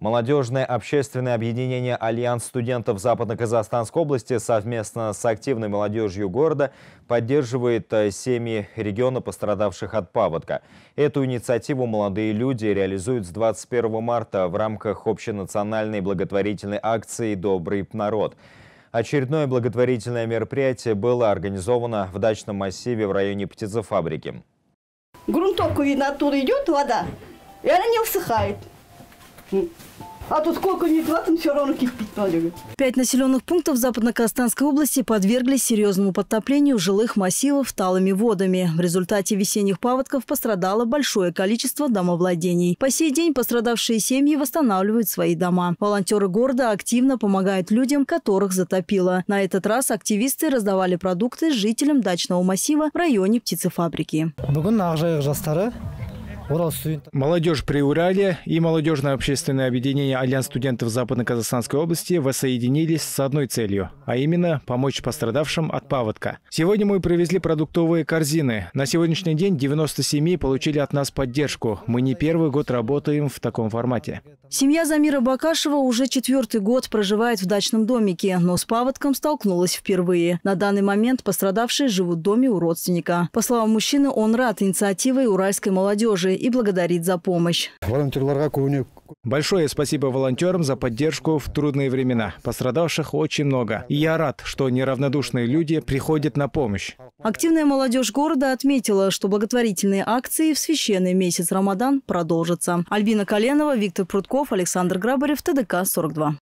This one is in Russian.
Молодежное общественное объединение «Альянс студентов Западно-Казахстанской области» совместно с активной молодежью города поддерживает э, семьи региона, пострадавших от паводка. Эту инициативу молодые люди реализуют с 21 марта в рамках общенациональной благотворительной акции «Добрый народ». Очередное благотворительное мероприятие было организовано в дачном массиве в районе птицефабрики. Грунтовку видно, оттуда идет вода, и она не усыхает. А тут сколько не хватит, все равно кипит налево. Пять населенных пунктов Западно-Казахстанской области подверглись серьезному подтоплению жилых массивов талыми водами. В результате весенних паводков пострадало большое количество домовладений. По сей день пострадавшие семьи восстанавливают свои дома. Волонтеры города активно помогают людям, которых затопило. На этот раз активисты раздавали продукты жителям дачного массива в районе птицефабрики. Бүгін ақ жастары Молодежь при Урале и молодежное общественное объединение Альянс студентов Западно-Казахстанской области воссоединились с одной целью, а именно помочь пострадавшим от паводка. Сегодня мы привезли продуктовые корзины. На сегодняшний день 90 семей получили от нас поддержку. Мы не первый год работаем в таком формате. Семья Замира Бакашева уже четвертый год проживает в дачном домике, но с паводком столкнулась впервые. На данный момент пострадавшие живут в доме у родственника. По словам мужчины, он рад инициативой уральской молодежи и благодарить за помощь. Большое спасибо волонтерам за поддержку в трудные времена. Пострадавших очень много. И я рад, что неравнодушные люди приходят на помощь. Активная молодежь города отметила, что благотворительные акции в священный месяц Рамадан продолжатся. Альбина Коленова, Виктор Прудков, Александр Грабарев, ТДК 42.